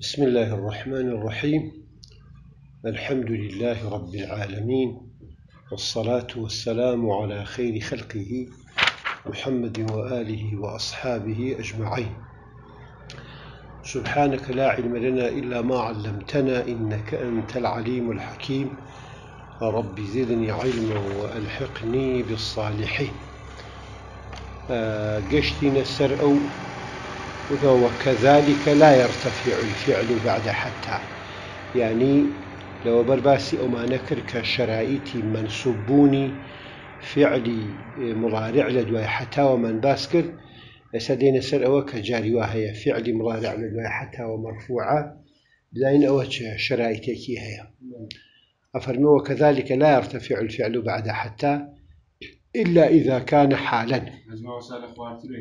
بسم الله الرحمن الرحيم الحمد لله رب العالمين والصلاة والسلام على خير خلقه محمد وآله وأصحابه أجمعين سبحانك لا علم لنا إلا ما علمتنا إنك أنت العليم الحكيم رب زدني علما وألحقني بالصالحين قشتنا السر أو وكذلك لا يرتفع الفعل بعد حتى يعني لو برباسي ما نكر كشرائتي منصبوني فعلي مضارع لدواي حتى ومن باسكر أسدين سر أو كجاري وهي فعلي مضارع لدواي حتى ومرفوعة بداين أو شرائتك هي أفرموا وكذلك لا يرتفع الفعل بعد حتى إلا إذا كان حالا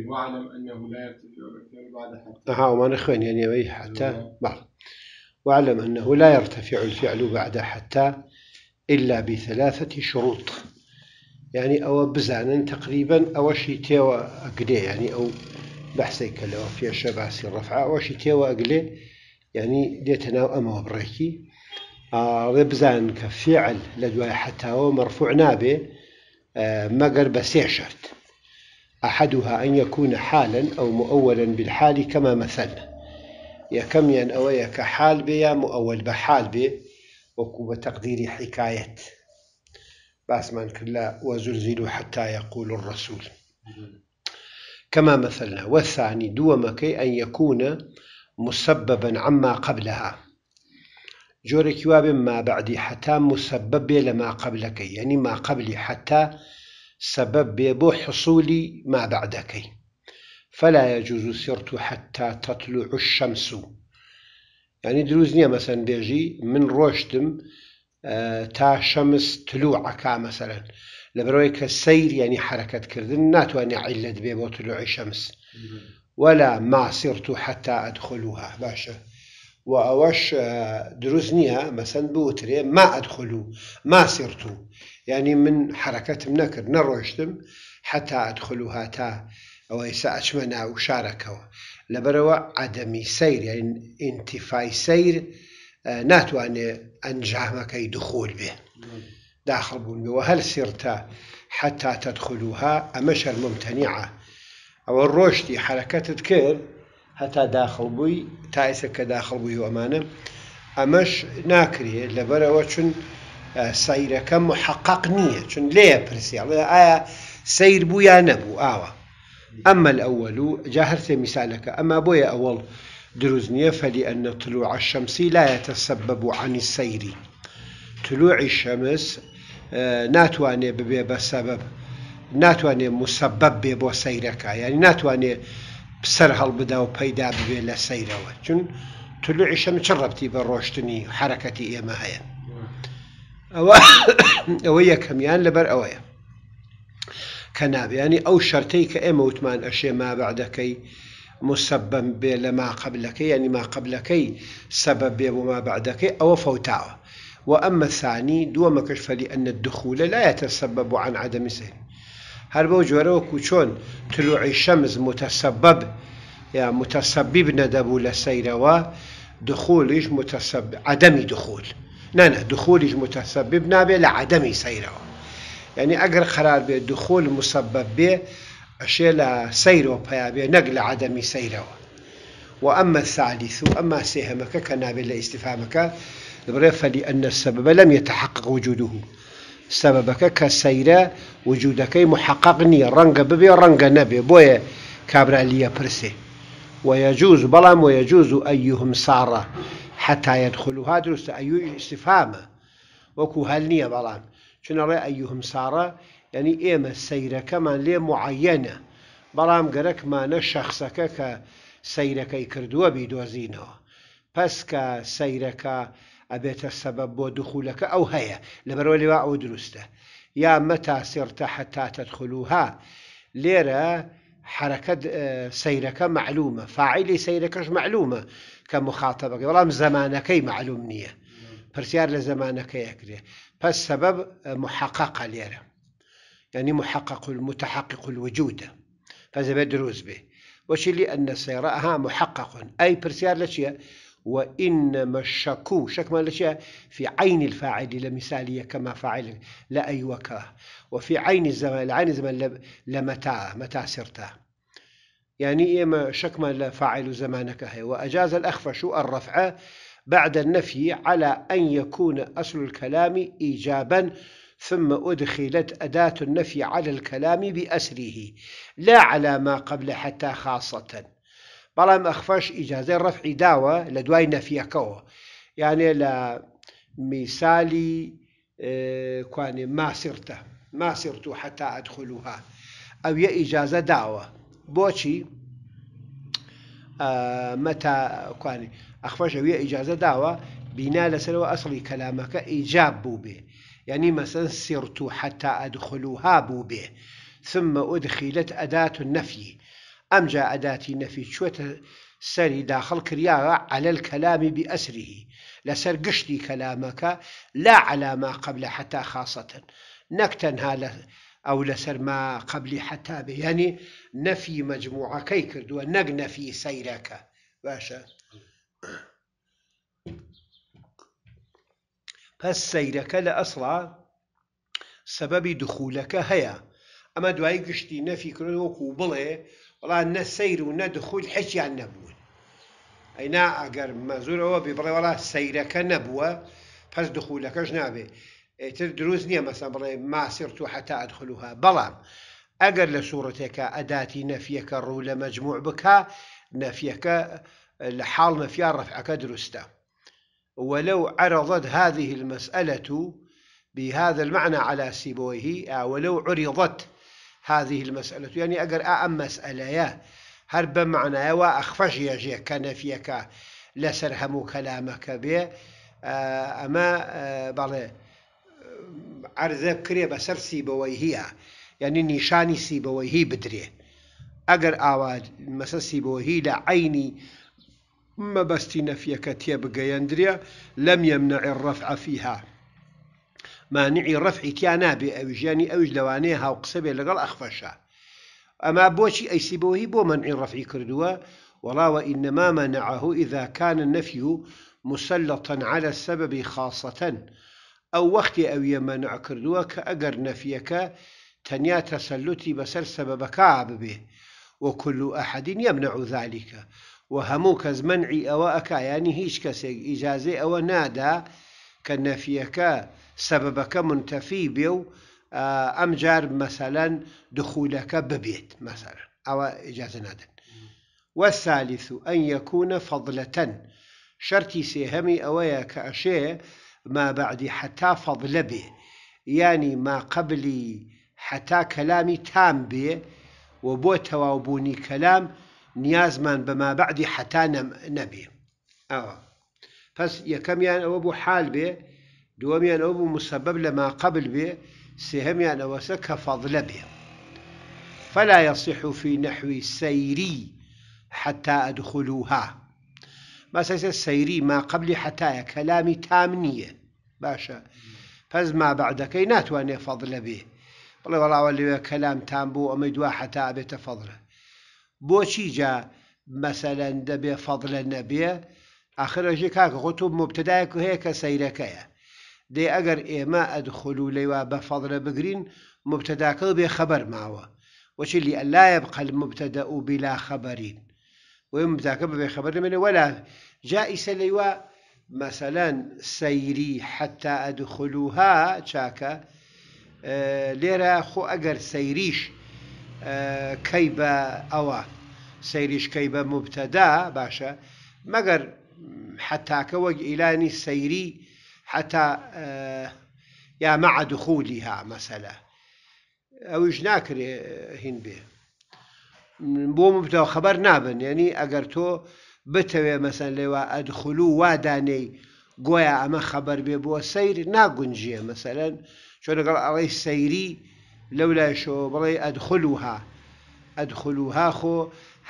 واعلم أنه لا يرتفع بعد حتى ها آه، يعني حتى بعض واعلم أنه لا يرتفع الفعل بعد حتى إلا بثلاثة شروط يعني أو بزانا تقريبا أو شي تيوا أقلي يعني أو بحثي لو في الشباس الرفعة أو شي تيوا أقلي يعني ديتنا أما بريكي آه ربزان كفعل لدواء حتى مرفوع نابي مقر بسيع شرط أحدها أن يكون حالا أو مؤولا بالحال كما مثلنا يا أو يا كحال بيا مؤول بحال بي وكوب تقدير حكاية باسمان كلا وزلزلوا حتى يقول الرسول كما مثلنا والثاني كي أن يكون مسببا عما قبلها جۆرێکی وا ما مابعدی حتى مسبب لما قبلك يعني یعنی ماقبلی حتى سبب بێ بۆ حصولی مابعدەکەی فلا يجوز سرت حتى تطلع الشمس يعني دروز مثلا بيجي من روشتم اه، تا شمس طلوعك مثلا لبرويك السير يعني حركة كردن ناتواني علت بيه طلوع الشمس ولا ما صرت حتى أدخلها باشا وأوش آه، دروزنيا مثلا بوتري مەسند ما ئەدخل ما سرت و ینی من حرەکەتم نەکرد نەڕۆشتم حتا ئەدخل و أو ئەوە ئیسا ئەچمە ناو سير يعني انتفاي سير آه، ناتو أن ناتوانێت ئەنجامەکەی دخول به داخل بوونەوە وهل سرتە حتى تدخلوها ئەمە شەرممتەنیعە أو ڕۆشتی حركة تكير حتى داخل بوي تایسە کە بوي بووی أمش ناكري لبرا وشن لەبەرەوە كم محقق نية شن لێە برسي ئایا سیر سير بويا نبو آوا أما الأول جا هەرتێ میسالەکە ئەمە بۆیە ئەوەڵ دروست طلوع الشمس لا يتسبب عن السير طلوع الشمس ناتواني ببێ بە ناتواني مسبب ببو سيركا يعني ناتواني بسر هل و پەیدا ببێ لە سەیرەوە چون تلوعیشەمە چ ڕەتی بە ڕۆشتنی حرەکەتی ئێمە أويا ئەوە ئەوە یەکەمیان لەبەر ئەوەیە کە نابیانی ئەو شەرتەی کە ئێمە وتمان ئەشێ مابعدەکەی مسببم ما قبلك يعني ما قبلك سبب بێ بۆ ما بعدەکەی ئەوە وأما الثاني دوما كشف لأن الدخول لا يتسبب عن عدم سهل هر بو جوره و کوچون طلوع شەمز متسبب یا متەسەبیب نەدەبوو لە دخولش متسبب عدەمی دخول نه دخولیش متەسەبیب نابێت لە عدەمی سەیرەوە یعنی اگر قرار به دخول مسبب به ئەشێ لە سەیرۆ پیابێ نەک لە عدەمی و اما الثالث و اما سێهەمەکە کە نابێت لە ئیسیفامەکە دبڕێ فەلی ئەنە سەببە وجوده سببك كسيرة وجودك محققني رنجة ببي رنجة نبي بوي كابرا ليا برسي ويجوز بلام ويجوز أيهم سارة حتى يدخلوا هادرس أي استفهام وكو هالنية بلام شنو رأي أيهم سارة يعني إيما سيرة كمان لي معينة بلام قرك ما شخصك كسيرك يكردوا بيدوزينه بس كسيرك سيرك أبيت السبب ودخولك أو هيا هەیە لەبەرەوە لێوا يا متى یا حتى تدخلوها ليرة حركة آه، سيرك معلومة سیرەکە سيرك معلومة سیرەکەش معلومە کە مخاتەبەکە بەڵام معلوم نية پرسیار لزمانك يكري فالسبب آه، محقق محققە يعني محقق المتحقق الوجود فزبد دروز به وشي لأن سيرها محقق أي برسيار لشيء وإنما الشك شك ما في عين الفاعل لمثالية كما فعل لا أي وكاه وفي عين الزمان العين الزمان لمتى متى سرت يعني إما إيه شك ما فاعل زمانك هي وأجاز الأخفش الرفع بعد النفي على أن يكون أصل الكلام إيجابا ثم أدخلت أداة النفي على الكلام بأسره لا على ما قبل حتى خاصة بەڵام ئەخفەش ئیجاازەی ڕەفعی داوە لە دوای نەفیەکەەوە یانێ لە میسای اه، کوانێ ماسرتە ماسرت و حتا ئەدخلوها ئەو یە ئیجاازە داوە بۆچی اه، مەتاکوانی ئەخفەشەویە ئیجاازە داوە بینا لەسەرەوە ئەسڵی کەلامەکە ئیجاب بوو بێ یعنی به سرت و حتا ئەدخلوها بوو بێ ثممە ثم ئەدات و النفي جاء أداتي نفي شوية سري داخل كريا على الكلام بأسره لسر قشتي كلامك لا على ما قبل حتى خاصة نكتن هذا أو لسر ما قبل حتى به يعني نفي مجموعة کردووە نەک نەفی سيرك باشا بس سيرك لە ئەسڵا سبب دخولك هيا أما دوایی قشتي نفي کردن وەکو والله الناس سەیر و نەدخول حچیان يعني نەبوون ئەینا ئەگەر مەزورەوە بیبڕێ وڵا سەیرەکە نەبووە پس دخولەکەش نابێ إيه، تر دروست نییە مەسە بڵێ ماسر تو حتا ئەدخلوها بەڵام ئەگەر لە سوورەتێکە نفيك نەفیەکە ڕوو لە مەجموع بک نفيك آه، لە حاڵ ولو عرضت هذه المسألة بهذا المعنى على سيبويه آه، ولو عرضت هذه المسألة يعني أجر آه، أم مسألة يا معنا يا وأخفش جي كان فيك لا سرهم كلامك به آه، أما آه، بله عرضه كريه بسر هي يعني نشاني سيبويهي بدري أجر آواد مثلا سيبويهي لعيني ما بستي نفيك تيب جيندريا لم يمنع الرفع فيها مانعي ڕفعی تیا نابێ ئەوی ژیانی ئەوش لەوانەیە هاو قسە بێ لەگەڵ ئەخفەشە ئەما بۆچی ئەیسیبەوەی بۆ منعی ڕفعی کردووە وڵاوە ئینەما مەنەعه كان النفي مسلطا على السبب خاصة او وقت او يمنع كردوا كأقر نفيك تنيا تسلطي بسر سبب كعب به وكل أحد يمنع ذلك وهموو منعي او اكا يعني هيش كسي اجازي او نادا كنفيك سببك منتفي بيو آه، ام جار مثلا دخولك ببيت مثلا او اجازه نادن والثالث ان يكون فضله شرطي سهمي او ئەوەیە کە ما بعد حتى فضل به يعني ما قبلي حتى كلامي تام به و بۆ كلام کەلام بما بعد حتى نبي أو. بس يا كم يعني ابو حال به دوام يعني أبو مسبب لما قبل به سهم يعني وسك فضل به فلا يصح في نحو سيري حتى أدخلوها ما سيري ما قبل حتى كلامي تامنية باشا فاز ما بعدەکەی ناتوانێ فضل به والله والله والله كلام تام بو ئەمەی حتى ابيت بێتە فەضلە جا مثلا دبي فضل النبي اخر کاکە كاك تو مبتدایەک هەیە سيركيه دي اگر ئێمە ئەدخل و لەیوا بە فەڵرە بگرین مبتەداکە بێ خەبەر ماوە وەچی لی ئەلایە بقەل مبتەدە و بیلا خەبەرین وی مبتاکە ببێ خەبەر منێ وەلا جائیسە لەیوا مەسەلەن سەیری حتا ئەدخلوها چاکە لێرە خۆ ئەگەر سەیریش کەی كيبا ئەوە سەیریشکەی بە مبتەدا باشە مەگەر حتاکە وەک ئیلانی سەیری حتى یا مع دخولها مثلا ئەوش ناکرێ هین بێ بۆ مبتەوە خبر نابن یعنی ئەگەر تۆ بتەوێ مەسەر لێوە ئەدخلو وادانەی گۆیا ئەمە خبر بێ بۆ سیر ناگونجیە مثلەن چۆن لەگەڵ ئەڵەی سەیری لەو لایشۆ بڵێ ئەدخلوها ئەدخلوها خۆ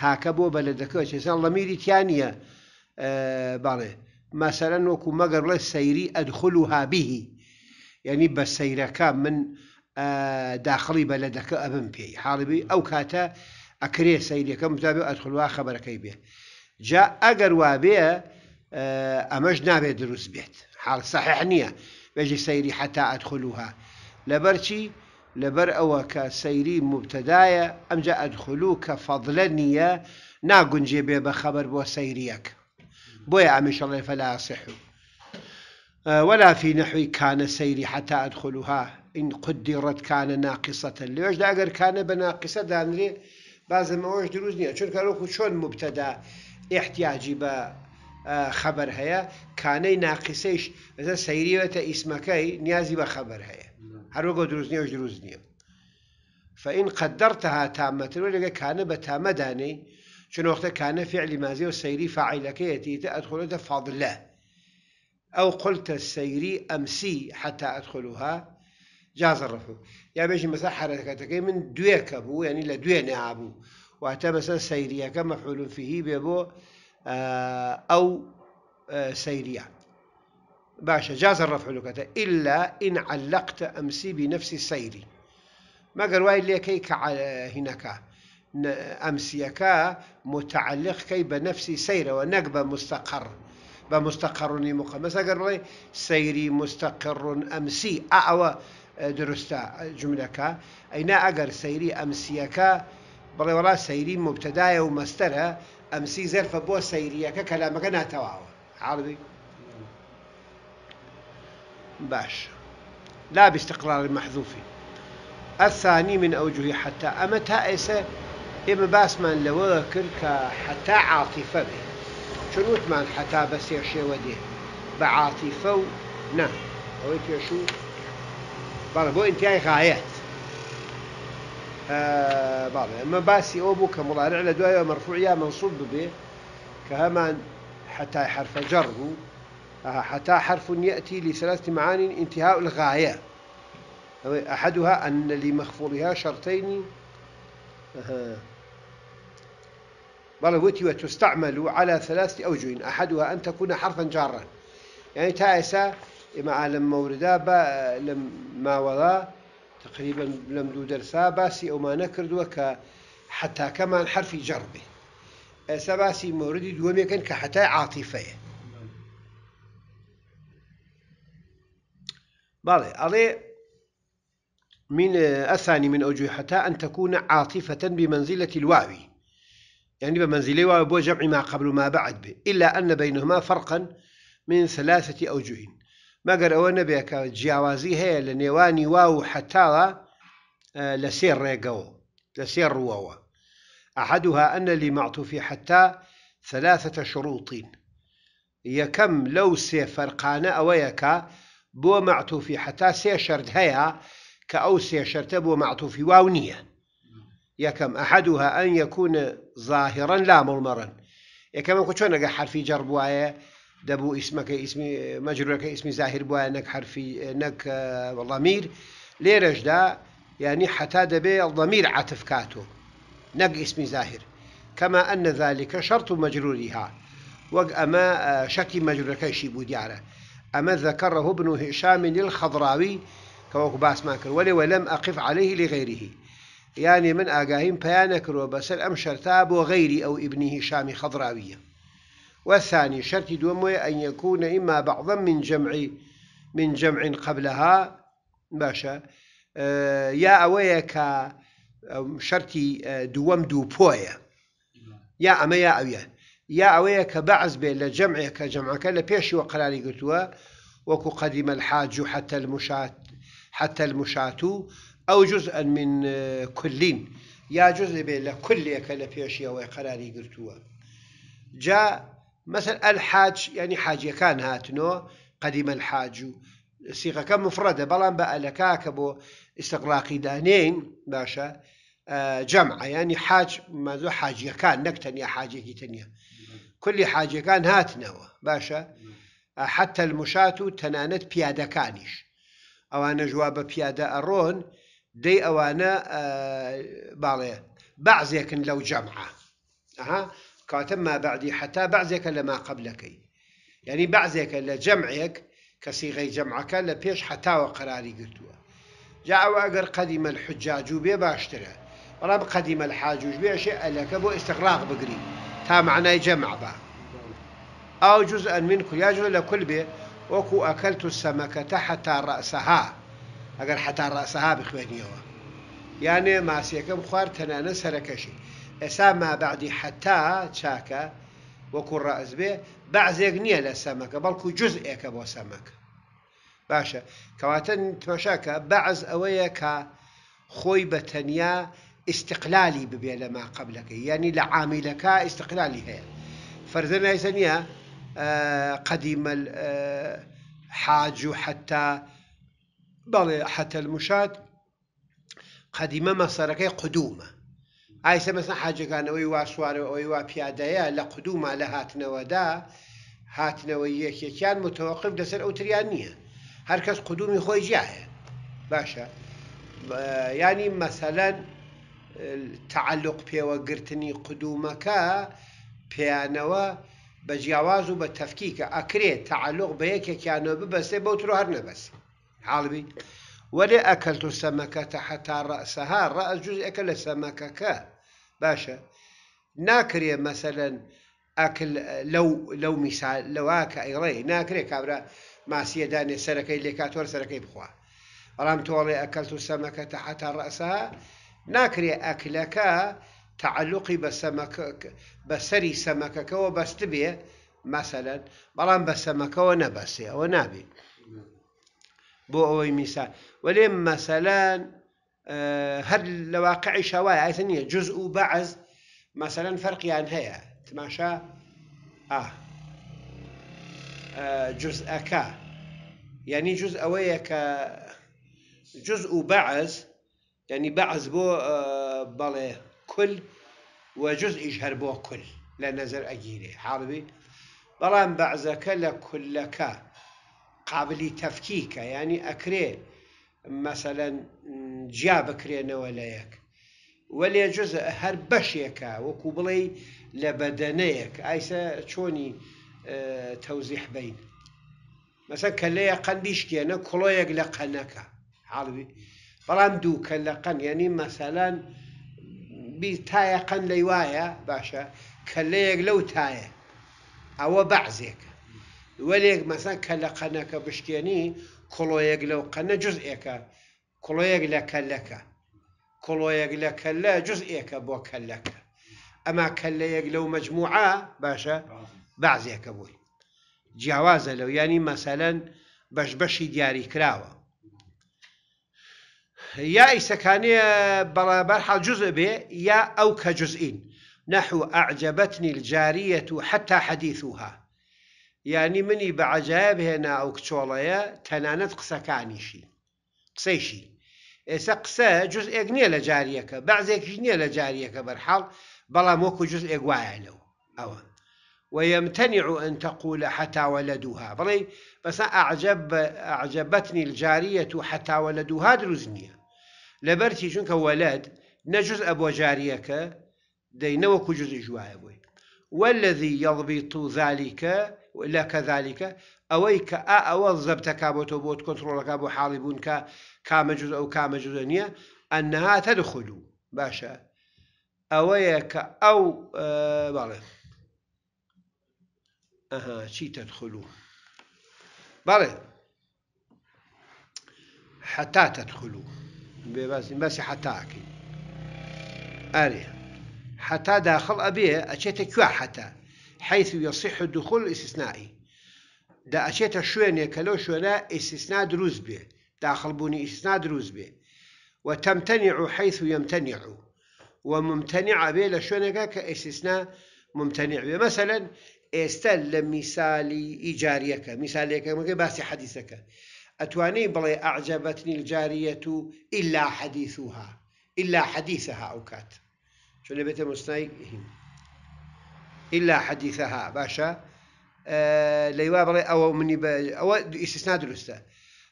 هاکە بۆ بەلە دەکەوت چێسان لەمیری تیانە باڵێ مەسەرە نۆکو مەگەر بڵێ سەیری ئەدخل و هابیهی یعنی بە سەیرەکە من داخڵی بە لە دەکە ئەبم پێی حاڵبی ئەو کاتە ئەکرێ سەیرەکە مزابێ ئەدخلوا خەبەرەکەی بێ جا ئەگەر وابێ ئەمەش نابێت دروست بێت حاڵ سەحح نییە بێژی سەیری حتا ئەدخلوها لەبەرچی لەبەر ئەوە کە سەیری مبتدایە ئەمجا ئەدخلو کە فەضلە نییە ناگونجێ بێ بە خەبەر بۆ سەیریەک بويا عمش الله فلا أصح آه، ولا في نحو كان سيري حتى أدخلها إن قدرت كان ناقصة ليش دا كان بناقصة دانري بعض ما وش دروز نيا چون شون مبتدا احتياجي با آه، خبر هيا كاني ناقصيش مثلا سيري وتا اسمكي نيازي بخبر هيا هر وقت دروز وش دروز فإن قدرتها تامة ولا كان بتامة داني شنو وقتها كان فعل ماضي والسيري كيتي أدخلها فاضل له أو قلت السيري أمسي حتى أدخلها جاز الرفع يعني بيجي مثلا حركتك من دويك أبو يعني لدوي أبو وحتى مثلا سيريا كما مفعول فيه بيبو آه، أو آه، سيريا باشا جاز الرفع لك إلا إن علقت أمسي بنفس السيري ما قال وايل لك هناك أمسيكا متعلق كي بنفسي سيرة ونقبة مستقر بمستقر مقام مستەقڕونی سيري مستقر أمسي أعوى درستا ئەوە أين جملەکە سيري ئەگەر سەیری ئەمسیەکە بڵێ وڵا سەیری مبتدایە و مەستەرە ئەمسی زەرفە بۆ سەیریەکە کەلامەکە باش لا باستقرار محذوفي الثاني من أوجه حتى أمتى إسا يبقى إيه بس من لو حتى عاطفة به شنو تمان حتى بس يشي وديه بعاطفة و... نعم أو شو انت هاي غايات آه بلى أما باسي أبو كمضارع لدوايا مرفوع يا منصوب به كهمان حتى حرف جره آه، حتى حرف يأتي لثلاثة معاني انتهاء الغاية أحدها أن لمخفورها شرطين أه. بلوتي وتستعمل على ثلاثة أوجه أحدها أن تكون حرفا جارا يعني تأسى مع لم موردا با لم ما ولا تقريبا لم دو درسا باسي أو ما نكرد وك حتى كمان حرف جر به سباسي موردي دوم يكن كحتى عاطفية بالي علي من الثاني من أوجه حتى أن تكون عاطفة بمنزلة الواوي يعني بمنزلة وابو جمع ما قبل وما بعد به إلا أن بينهما فرقا من ثلاثة أوجه ما قال أو نبيك جاوازي هي لنيواني واو حتى آه، لسير ريقو لسير رواوا أحدها أن معطوفي حتى ثلاثة شروط يكم لو سي أو يكا بو معطوفي حتى سي شرد هيا كأو سي شرد بو معطوفي واونية يكم أحدها أن يكون ظاهرا لا مرمرا يا كما كنت شو نجح حرفي جرب بوايا دبو اسمك اسمي مجرور اسمي ظاهر بوايا نك حرفي نك آه، ضمير ليرش دا يعني حتى دبي الضمير عطف كاتو نق اسمي ظاهر كما ان ذلك شرط مجرورها وأما آه، شكي مجرور كيشي بوديارة أما ذكره ابن هشام الخضراوي كوكو باس ماكر ولي ولم أقف عليه لغيره يعني من آقاهم بيانك بسر أم شرتاب وغيري أو ابنه شامي خضراوية والثاني شرط دومي أن يكون إما بعضا من جمع من جمع قبلها باشا يا أويك شرطي دوم دو بويا يا أما يا أويا يا أويك بعز بين لجمع كجمع كلا بيش وقراري قلتوا وكو قدم الحاج حتى المشات حتى المشاتو أو جزءا من آه، كلين يا جزء بلا كل كلا بيشيا وقراري قرتوا جاء مثلا الحاج يعني حاج كان هاتنو قديم الحاج سيغة كم مفردة بلان بقى لكاك بو دانين باشا آه، جمع يعني حاج ما ذو حاج كان يا حاجة تنيا كل حاجي كان هاتنو باشا آه، حتى المشاة تنانت بيادة كانش أو أنا جواب بيادة أرون دي اوانا آه، بالي بعضيك لو جمعه اها كاتم ما بعدي حتى بعضيك لما قبلك يعني بعضيك لجمعك كصيغي جمعك بيش حتى وقراري قلتوا جاء واقر قديم الحجاج وبي باشتره رب قديم الحاج الحاجوج بيش لك ابو استغراق بقري تا معناه جمع با او جزءا يا جزء لكل بي وكو اكلت السمكه حتى راسها ئەگەر حتا او. یعنی یانێ کم خوار تەنانە سەرەکەشی ئێسا بعدی حتا چاکە وەکو ڕاز بێ بەعزێک نییە لە سەمەکە بەڵکو جزئێکە بۆ سەمەکە باشە کەواتە تۆشاکە بەعز بعض کە که خوی بتنیا استقلالی ببێ قبل که یعنی لعامل که استقلالی هی فەرزە نایزە قدیم حاج و حتا بەڵێ حەتەلموشات قەدیمە مەسەرەکەی قدومە ئایسە مەسە حاجەکانەوەی وا سووارەوە ئەوی وا پیادەیە لە قدوما لە هاتنەوەدا هاتنەوەی یەکێکیان متەوەقف لەسەر ئەوتریان نییە هەرکەس قدومی خۆی جیاهێ باشە ینی مەسەلەن تعلق پێوەگرتنی قدومەکە پیانەوە بە جیاواز و بە تەفکیکە ئەکرێت تعلق بە یەکێکیانەوە ببەسێ بەوترۆ هەر نەبەسێ حالبي ولي أكلت السمكة حتى رأسها رأس جزء أكل السمكة كا باشا ناكري مثلا أكل لو لو مثال لو أك أيري ناكري كابرا مع سيداني سركي اللي كاتور سركي بخوا رام تولي أكلت السمكة حتى رأسها ناكري أكلك تعلقي بسمك بسري سمكك وبستبيه مثلا برام بسمك ونبسي ونابي بو اوي ميسا ولين مثلا آه هر لواقع شوايا اي ثانية جزء وبعض مثلا فرق يعني هيا تماشى آه. آه جزء اكا يعني جزء اوي جزء وبعض يعني بعض بو آه بالي كل وجزء يشهر بو كل لا لنظر اجيلي حاربي بلان بعضك لكلك كلك قابلی تفکیکە ینی يعني ئەکرێ مثلا جیا بکرێنەوە لە یەک وەلێ جز هەر بەشێکە وەکو بڵێ لە بەدەنەیەک ئایسە چۆنی تەوزیح بین مەسە کە لەیە قەندیشتێنە کڵۆیەک لە قەنەکە حڵوی بەڵام دوو کە لە قەن ینی مەسەلاەن تایە قەن لی وایە باشە کە لەیەک لەو تایە ئەوە بەعزێکە ولك مثلا كلا قناك بشكيني كلو يقلو قنا جزء إيكا كلو يقلا كلا كلو يقلا كلا جزء إيكا بو كلا أما كلا يقلو مجموعة باشا بعض إيكا بوي جاوازة لو يعني مثلا باش بشبشي دياري كراوة يا إسكاني برحة جزء بي يا أو كجزئين نحو أعجبتني الجارية حتى حديثها يعني مني بعجاب هنا أو ئەو تنانت تەنانەت قسەکانیشی قسەیشی ئێستا قسە جز ئێک نییە لە جاریەکە بەعزێکی نییە لە جاریەکە بەرحاڵ بەڵام وەکو جز ويمتنع أن تقول حتى ولدها بلي بس أعجب أعجبتني الجارية حتى ولدها دروزنية لبرتي جنك ولد نجزء أبو جاريك دينوك جزء جوابي والذي يضبط ذلك لا كذلك أويك أأوض زبتك بوتوبوت كنترولك أبو حالبون كام جزء أو كام جزء أنها تدخل باشا أويك أو آه، بلى أها شي تدخل بلى حتى تدخل بس بس حتى أكيد أري حتى داخل ابي أشيتك حتى, حيث يصح الدخول الاستثنائي دا أشيت شوينة كلو شوينة استثناء دروز به داخل بوني استثناء دروز به وتمتنع حيث يمتنع وممتنع به كا استثناء ممتنع به مثلا استل مثالي إيجاريك مثاليك مكي باسي حديثك أتواني بلي أعجبتني الجارية إلا حديثها إلا حديثها أوكات شو نبيت مصنعي إيه. إلا حديثها باشا آه ليوا بلي أو مني ب... أو استثناء درسته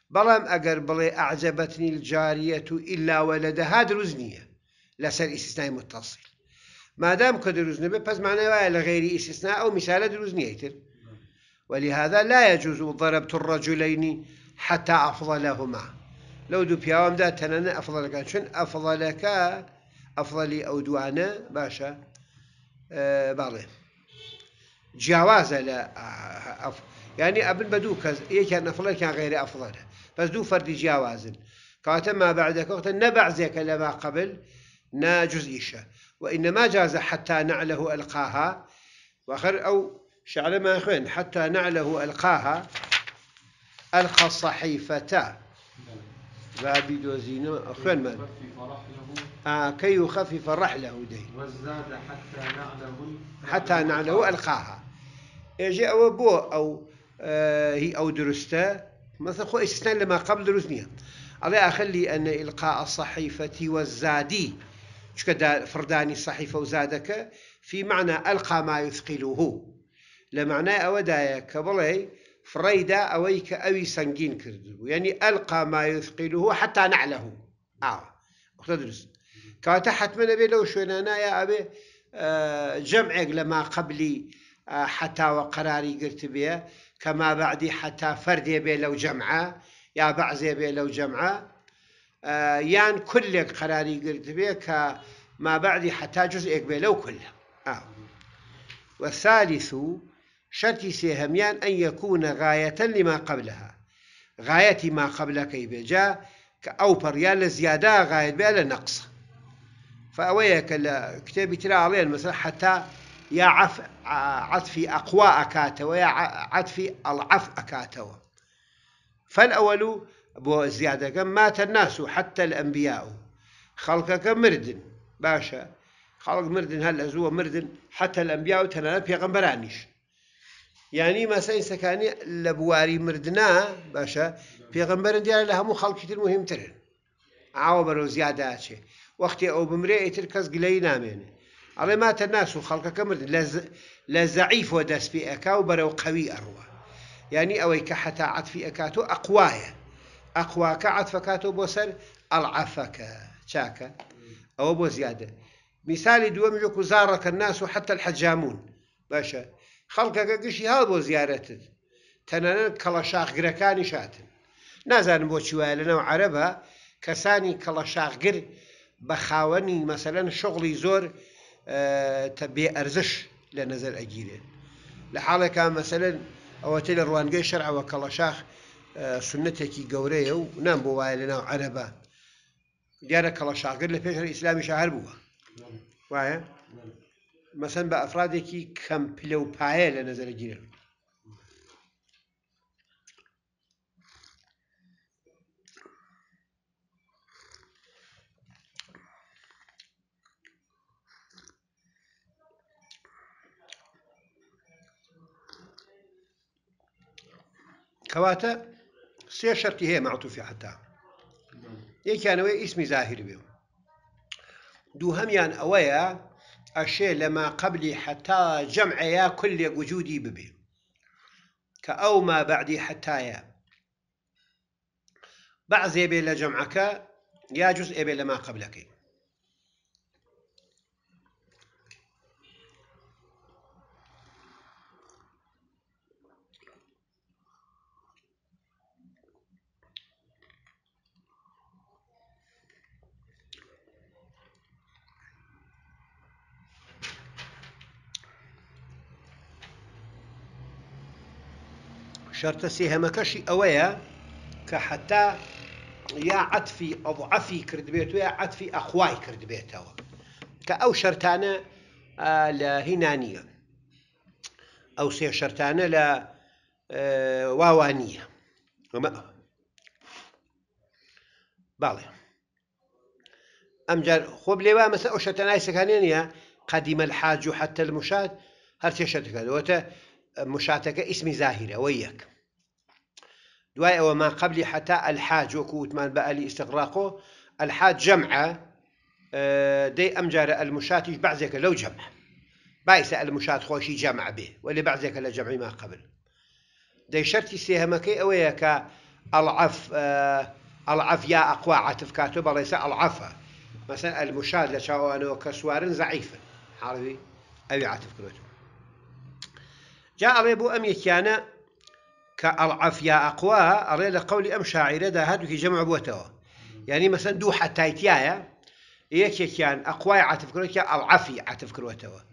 بلام أجر بلي أعجبتني الجارية إلا ولدها دروزنية لسر استثناء متصل ما دام كدروزني بس معناه لغير استثناء أو مثال دروزنية ولهذا لا يجوز ضربت الرجلين حتى أفضلهما لو دو بيوم ذات تنانا أفضل كان شن أفضلك أفضلي أو دوانا باشا أه بالله جیاوازە لە ینی ئەبن كان دوو کەس یەکیان نەفڵەرکیان غێری ئەفڵەرە بەس دوو ما بعدك وقت نبع نەبعزێکە لما قبل ناجزئیشە وإنما جاز حتى نعله ألقاها وآخر أو شعر ما يخوين حتى نعله ألقاها ألقى الصحيفة نعم. بابي دوزينو أخوين من آه كي يخفف رحله دي وزاد حتى نعله حتى نعله ألقاها إجا أو بو أو آه هي أو درسته مثلا خو استثناء لما قبل درسنيها الله أخلي أن إلقاء الصحيفة والزادي شكا فرداني الصحيفة وزادك في معنى ألقى ما يثقله لمعنى أودايا كبلي فريدا أويك أوي سنجين كردو يعني ألقى ما يثقله حتى نعله آه اختدرس درست کەواتە ابي بێ لەو شوێنانایە ئەبێ جەمعێک لەما قبلی حتاوە قەراری گرت بێ کەما بەعدی حتا فەردێ بێ لەو جەمعە یا بەعزێ بێ لەو جەمعە یان کولێک قەراری گرت بێ کە ما بعدی حتا جزئێک بێ لەو کولە والثالث شرطي سيهميان أن يكون غاية لما قبلها غاية ما قبلك جا كاوبر بريال زيادة غاية بلا نقص كلا كتابي ترى عليه مثلا حتى يا عف عطفي أقوى أكاتوا ويا عطفي العف أكاتوا فالأول بو زيادة كم مات الناس حتى الأنبياء خلقك مردن باشا خلق مردن هلا زوا مردن حتى الأنبياء تنا غمبرانيش يعني ما سين سكاني لبواري مردنا باشا غمبران ديال لهم خلق كتير مهم ترن عاوبرو زيادة أشي وەختی ئەو بمرێ ئیتر کەس گلەی نامێنێ ئەڵێ مات الناس و خەڵکەکە مرد لە زعیفۆ دەستپی ئەکا و بەرەو قەوی ئەڕوە ینی ئەوەی کە حتا عاتفی ئەکات و ئەقوایە ئەقواکە عاتفەکاتەوە بۆ سەر ئەڵعافەکە چاکە ئەوە بۆ زیادە میسای دووەم یکو زارەکە ناس و حتى الحەجامون باشە خەڵکەکە گشتی هاڵ بۆ زیارەتت تەنەنەن کەڵە شاخگرەکانی شاتن نازانم بۆ چیواە لەنەو عەرەبە کەسانی کەڵە شاخگر بە خاوەنی مەسەەن شغڵی زۆر بێ ئەرزش لە نظر ئەگیرێن لە حاڵێکا مەسەن ئەوەتە لە ڕوانگەی شەرعەوە کەڵەشاخ سنتێکی گەورەیە و نام بۆ وایە لەناو عەرەبە دیارە کەڵەشاگر لە پێش ئیسلامی شەهر بووە وایە مەسەن بە ئەفرادێکی کەم پلە و پایە لە نظرە گیرن شرطي هي معطوفة حتى معتوفی إيه كان وي ئیسمی زاهر بێ دو هميان يعني أويا أشي لما قبلي حتى جەمعەیە کولێک وجودی ببێ کە ئەو ما بعدي حتى يا بعض يبي لجمعك يا جزء يبي لما قبلك شرط سهمكشي أويا كحتى يا عطفي أضعفي كردبيت يا عطفي أخواي كردبيت أو كأو شرطانة آه، هنانيه أو سي شرطانة ل آه، واوانية وما بالي أمجر خوب لي بقى مثلا او أنا سكانين يا قديم الحاج حتى المشاة هرتي شرط كذا وتا مشاتك اسمي زاهرة وياك دوای وما قبل حتى الحاج وەکو وتمان بە ئەلی ئستقراقۆ الحاج جمعة آه، دي ئەم المشات ئەلمشاتیش لو جمع بايس المشات خوشي جمع به واللي وەلی بەعزێکە لە جەمعی ما قبل دي شرطي سێهەمەکەی ئەوەیە العف ئەڵعف آه، العف یا ئەقوا عاتف کاتۆ بەڵێسە ئەڵعفە مەسەن ئەلمشاد لە چاوانەوە کە سوارن زعیفن حاڵوی ئەوی عاتف كروت جاء ئەڵێ أمي ئەم يا کە ئەڵعەفیا ئەقوا ئەڵێ لە قولی ئەم شاعیرەدا هەردووکی جەمع بووتەوە یعنی يعني مەسەن دوو حتایتایە یەکێکیان ئەقوای عاتفکردەوەکی ئەڵعەفی عاتفکردەوەە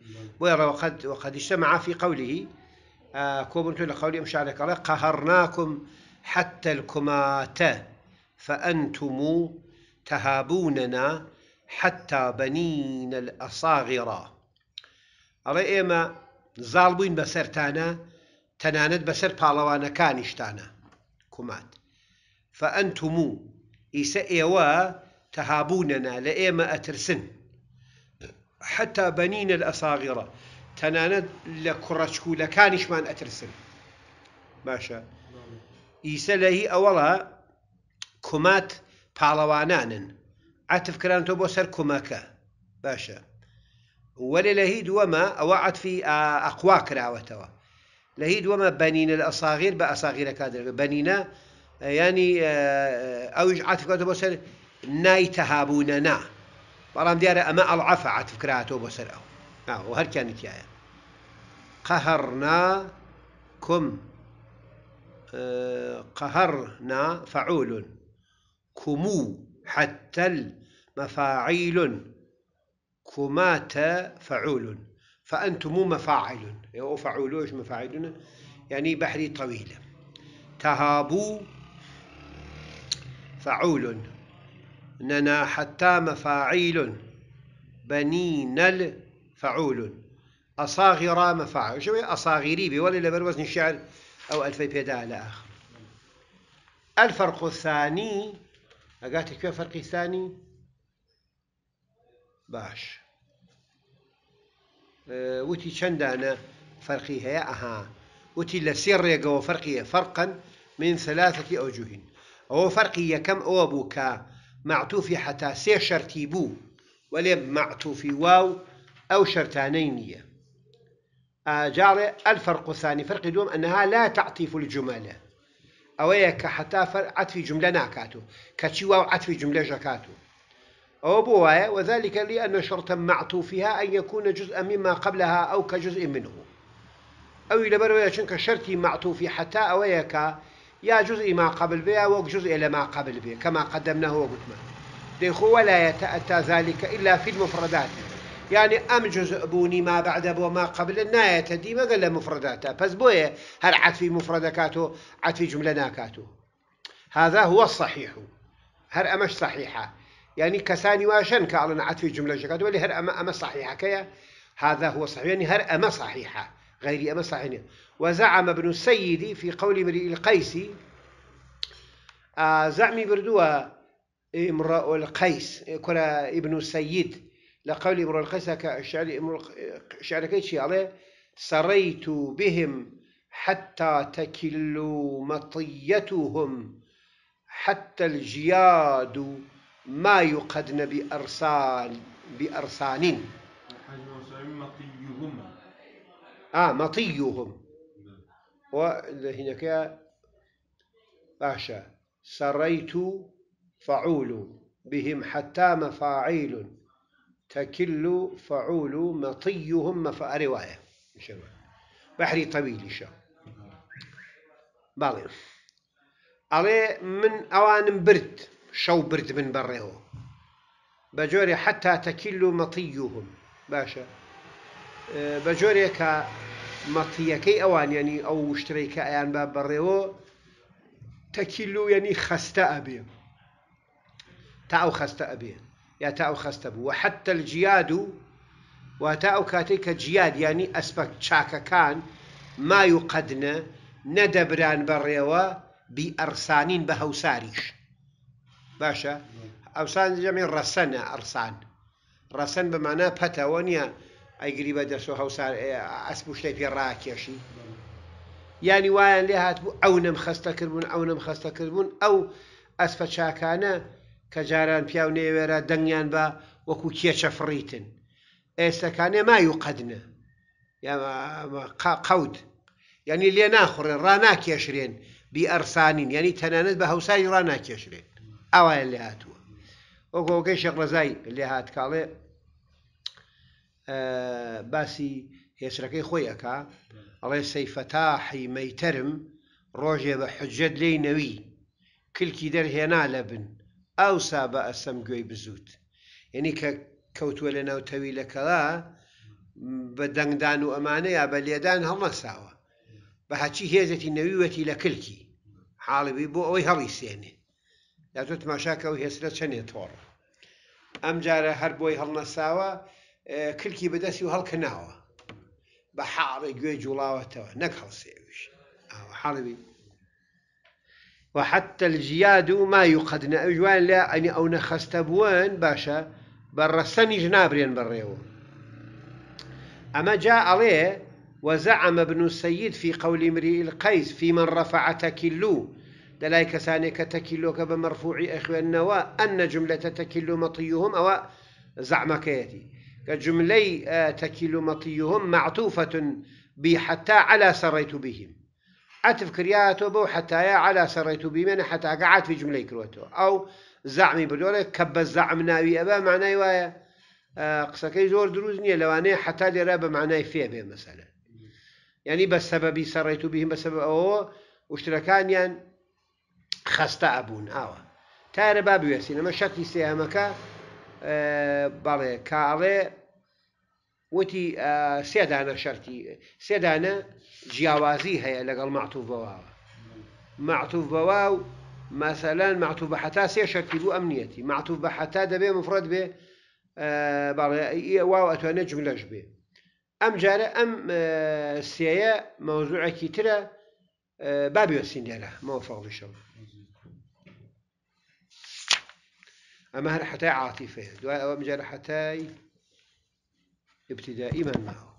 وقد ڕەوەقد وقدیشتە معافی قولیه کۆبن آه، تۆ لە أم شاعر قال قهرناكم حتى الكماتە فأنتم تهابوننا حتى بنين الأصاغرة أري إما زالبين بسرتانا تناند بسر پاڵەوانەکانیشتانە كانشتانا فەئەنتموو ئیسە إيسا إيوا تهابوننا لإيما أترسن حتى بنين الأصاغرة تناند تەنانەت لكانش من أترسن باشا إيسا لەهی أولا کومات پاڵەوانانن عتفکرانتۆ بۆ بسر کومەکە باشا وەرە لەهی دوما ئەوە في ئەقوا کراوەتەوە لهيد وما بنينا الأصاغير بأصاغير كادر بنينا آه، يعني آه، أوج عطف كاتو بسر ناي تهابوننا برام ديارة أما العفا عطف كراتو بسر أو أو آه، كانت يايا قهرناكم قهرنا فعول كمو حتى المفاعيل كمات فعول فأنتم مفاعل وفعولوش مفاعلون يعني بحري طويلة تهابوا فعول ننا حتى مفاعيل بنين الفعول أصاغر مفاعل شو أصاغري بي لبر وزن الشعر أو ألفي بيدا على آخر الفرق الثاني أقاتك فرق الثاني باش آه، وتي شندانا فەرقی هەیە أها وتي لە سێ ڕێگەوە فەرقیە فرقا من ثلاثة أوجه ئەوە فەرقی كم ئەوە بوو کە حتى حتا شرتي بو بوو وەلێ واو أو شرتانينية نییە الفرق الثاني فرق دوم أنها لا تعطف الجملة أو هي كحتى عتفی عطفي جملة و کەچی واو عطفي جملة جاكاتو أو بوايا وذلك لأن شرطا معطوفها أن يكون جزءا مما قبلها أو كجزء منه أو إلى بروية شنك شرطي معطوفي حتى أويك يا جزء ما قبل بها أو إلى ما قبل بها كما قدمناه وقلنا ديخو ولا يتأتى ذلك إلا في المفردات يعني أم جزء بوني ما بعد بو ما قبل الناية تدي ما قال مفرداتها بس بوية هل عطفي مفردكاته عطفي جملة ناكاته هذا هو الصحيح هل أمش صحيحة يعني كساني واشن نعت في جملة جكاد ولي هر أما أما صحيحة كيا هذا هو صحيح يعني هر أما صحيحة غير أما صحيحة وزعم ابن السيد في قول امرئ القيسي آه، زعمي بردوا امرأ القيس كلا ابن السيد لقول امرأ القيس كشعر شعر كيتشي عليه سريت بهم حتى تكل مطيتهم حتى الجياد ما يقدن بأرسال بأرسان مطيهم آه مطيهم وهناك باشا سريت فعول بهم حتى مفاعيل تكل فعول مطيهم مفاء رواية إن شاء الله بحري طويل إن شاء الله بالي علي من أوان برد شو برد من بره بجوري حتى تكل مطيهم باشا أه، بجوري كا مطيه كي اوان يعني او مشتري كا ايان باب بره تكل يعني خست ابي تاو خست ابي يا تاو خست ابو وحتى الجياد وتاو كاتيك جياد يعني اسبك شاكا كان ما يقدنا ندبران بريوا بأرسانين بهوساريش باشە ئەوسان جەمین ڕەسەنە ئەرسان ڕەسەن بەمانە پەتەوە نییە ئەیگری بە دەسۆ هەوسار ئەسب شتێک پێ ڕاکێشی ینی وایە لێ هاتبوو ئەو نم خەستە کردبوون ئەو نم خەستە کردبوون ئەو ئەسپە چاکانە کە جاران پیاو نێوێرە دەنگیان بە وەکو کێچە فڕیتن ئێستەکانێ مای و قەدنە قەوت یعنی لێ ناخڕێن ڕناکێشرێن بی ئەرسانین یعنی تەنانەت بە هەوساری ڕناکێشرێن ئەوایە لێ هاتووە وەکۆکەی شەقڕزای لێ هات کاڵێ باسی هێسرەکەی خۆی ئەک ئەڵێ سەیفەتاحی مەیترم ڕۆژێ بە حجەت لی نەوی کلکی دەرهێنا لە بن ئەوسا بە ئەسم گوێی بزوت یعنی کە کەوتووە لە ناوتەوی لەکەڵا بە دەنگدان و ئەمانە یا بە لێدان هەڵمەساوە بە هەچی هێزەتی نەویوەتی لە کلکی حاڵبی بۆ ئەوەی هەڵی سێنێ زۆر تماشاکە و هێسرە چەندێ تۆڕە ئەم جارە هەر بۆی هەڵنەساوە اه، کلکی بەدەستی و هەڵکەناوە بە حاڵی گوێ جوڵاوەتەوە نەک هەڵسێویش حاڵبی وحتى الجياد ما يقدن أجوان لا أني أو نخستبوان باشا برسني جنابرين بريو أما جاء عليه وزعم ابن السيد في قول امرئ القيس في من رفعتك اللو دلای کەسانێک کە تەکیلۆکە بە مەرفوعی جملة ئەنە مطيهم أو زعم زعمەکەیەتی كجملة آه، جملەی مطيهم معطوفة بي حتى على سريت بهم عتف كرياتو بو حتى يا على سريت بهم يعني حتى عاتفی في جملة كرواتو أو زعمي کە بە زعم ناوی ئەبە مانای وایە آه، قسەکەی زۆر دروست نییە لەوانەیە حتا لێرە بە معنای فێ بێ مەسەلە ینی بە سەبەبی سەڕیت و بیم بە أو واشتركان يعني خسته خەستە ئەبوون ئاوە تارە با بوێسین ئەمە شەکی سێمەکە اه، بەڵێ کاڵێ وتی اه، سێدانە شەرتی سێدانە جیاوازی هەیە لەگەڵ معتوبەوەوە معتوبەوە و مەسەلەن معتوب بە حتا سێ شرطی بو امنیتی معتوب بە حتا دەبێ مفرد بێ اه، واو ئەتوانە جملەش بێ ئەم جارە ئەم سێیە مەوزوعەکی ترە بابیۆسین لێرە موفق فەڵیشەوە. أما جرحتي عاطفة وأما جرحتي ابتدائي من معه